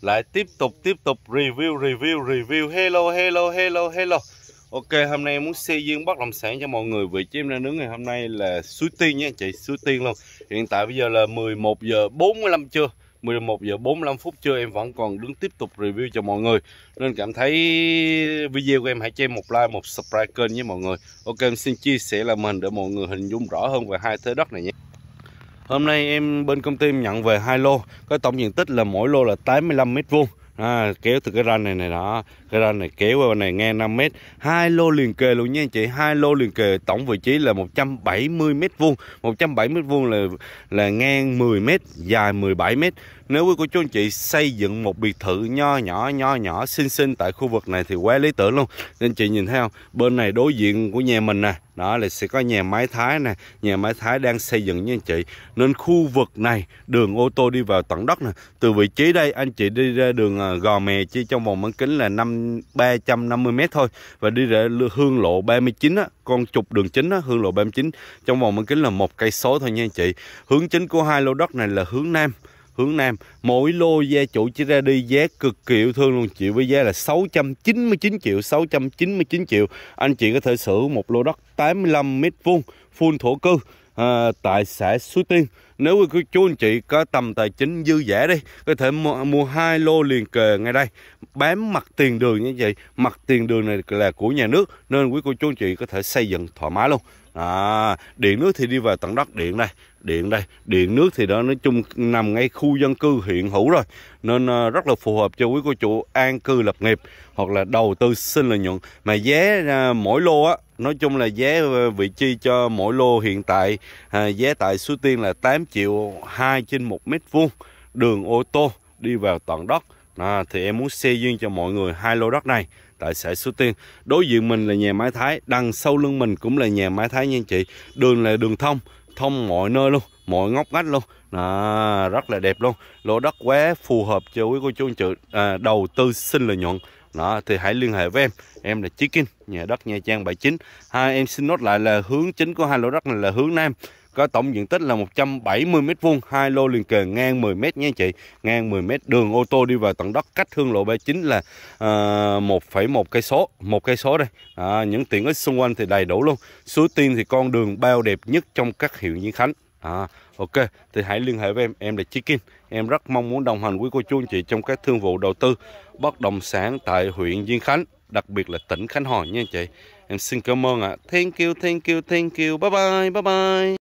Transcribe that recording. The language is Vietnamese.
lại tiếp tục tiếp tục review review review hello hello hello hello ok hôm nay muốn xây dựng bất động sản cho mọi người vị trí em đang đứng ngày hôm nay là suối tiên nha chị suối tiên luôn hiện tại bây giờ là 11 giờ 45 trưa 11 giờ 45 phút trưa em vẫn còn đứng tiếp tục review cho mọi người nên cảm thấy video của em hãy cho em một like một subscribe kênh với mọi người ok em xin chia sẻ là mình để mọi người hình dung rõ hơn về hai thế đất này nhé Hôm nay em bên công ty nhận về hai lô, có tổng diện tích là mỗi lô là 85 mét vuông à, kéo từ cái ranh này này đó cái ranh này kéo qua này ngang 5 mét hai lô liền kề luôn nha anh chị hai lô liền kề tổng vị trí là 170 mét vuông 170 mét vuông là là ngang 10 mét dài 17 mét nếu quý cô chú anh chị xây dựng một biệt thự nho nhỏ nho nhỏ xinh xinh tại khu vực này thì quá lý tưởng luôn nên chị nhìn thấy không bên này đối diện của nhà mình nè đó là sẽ có nhà máy thái nè nhà máy thái đang xây dựng nha anh chị nên khu vực này đường ô tô đi vào tận đất nè từ vị trí đây anh chị đi ra đường à, gò mè chỉ trong vòng bán kính là 5, 350 mét thôi và đi ra hương lộ 39 á, con trục đường chính á, hương lộ 39 trong vòng bán kính là một cây số thôi nha anh chị hướng chính của hai lô đất này là hướng nam hướng Nam. Mỗi lô gia chủ chỉ ra đi giá cực kỳ yêu thương luôn chịu với giá là 699 triệu, 699 triệu. Anh chị có thể sở hữu một lô đất 85 mét vuông full thổ cư à, tại xã Suối Tiên. Nếu quý chú anh chị có tầm tài chính dư dả đi, có thể mua, hai lô liền kề ngay đây, bán mặt tiền đường như vậy. Mặt tiền đường này là của nhà nước nên quý cô chú anh chị có thể xây dựng thoải mái luôn. À, điện nước thì đi vào tận đất điện đây điện đây điện nước thì đó nói chung nằm ngay khu dân cư hiện hữu rồi nên uh, rất là phù hợp cho quý cô chủ an cư lập nghiệp hoặc là đầu tư sinh lợi nhuận mà giá uh, mỗi lô á nói chung là giá ờ, vị chi cho mỗi lô hiện tại à, giá tại Suối Tiên là 8 triệu 2 trên 1 mét vuông đường ô tô đi vào toàn đất à, thì em muốn xe duyên cho mọi người hai lô đất này tại xã Suối Tiên đối diện mình là nhà máy Thái đằng sau lưng mình cũng là nhà máy Thái nha anh chị đường là đường thông thông mọi nơi luôn mọi ngóc ngách luôn à, rất là đẹp luôn lô đất quá phù hợp cho quý cô chú anh chị à, đầu tư sinh lợi nhuận đó thì hãy liên hệ với em em là Chí Kinh nhà đất Nha Trang 79 hai em xin nốt lại là hướng chính của hai lô đất này là hướng Nam có tổng diện tích là 170 m2, hai lô liền kề ngang 10 m nha chị, ngang 10 m đường ô tô đi vào tận đất cách hương lộ 39 là uh, ờ, 1,1 cây số, một cây số đây. À, những tiện ích xung quanh thì đầy đủ luôn. Suối Tiên thì con đường bao đẹp nhất trong các huyện Diên Khánh. À, ok, thì hãy liên hệ với em, em là Chí Kim. Em rất mong muốn đồng hành với cô chú anh chị trong các thương vụ đầu tư bất động sản tại huyện Diên Khánh, đặc biệt là tỉnh Khánh Hòa nha anh chị. Em xin cảm ơn ạ. À. Thank you, thank you, thank you. Bye bye, bye bye.